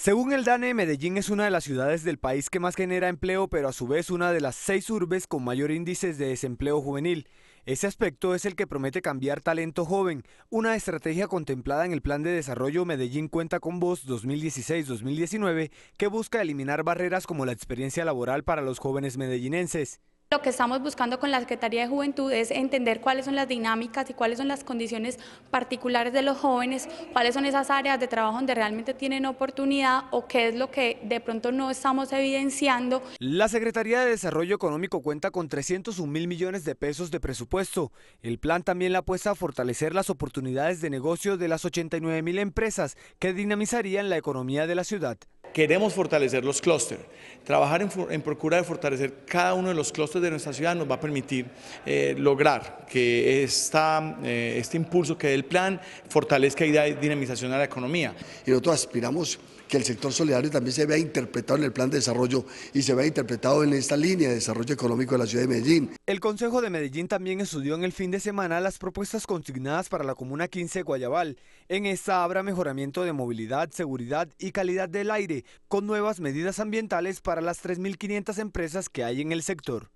Según el DANE, Medellín es una de las ciudades del país que más genera empleo, pero a su vez una de las seis urbes con mayor índice de desempleo juvenil. Ese aspecto es el que promete cambiar talento joven, una estrategia contemplada en el Plan de Desarrollo Medellín Cuenta con Voz 2016-2019, que busca eliminar barreras como la experiencia laboral para los jóvenes medellinenses. Lo que estamos buscando con la Secretaría de Juventud es entender cuáles son las dinámicas y cuáles son las condiciones particulares de los jóvenes, cuáles son esas áreas de trabajo donde realmente tienen oportunidad o qué es lo que de pronto no estamos evidenciando. La Secretaría de Desarrollo Económico cuenta con 301 mil millones de pesos de presupuesto. El plan también la apuesta a fortalecer las oportunidades de negocio de las 89 mil empresas que dinamizarían la economía de la ciudad. Queremos fortalecer los clústeres. Trabajar en, procura de fortalecer cada uno de los clústeres de nuestra ciudad nos va a permitir eh, lograr que esta, eh, este impulso que el plan fortalezca y da dinamización a la economía. Y nosotros aspiramos que el sector solidario también se vea interpretado en el plan de desarrollo y se vea interpretado en esta línea de desarrollo económico de la ciudad de Medellín. El Consejo de Medellín también estudió en el fin de semana las propuestas consignadas para la Comuna 15 de Guayabal. En esta habrá mejoramiento de movilidad, seguridad y calidad del aire, con nuevas medidas ambientales para las 3.500 empresas que hay en el sector.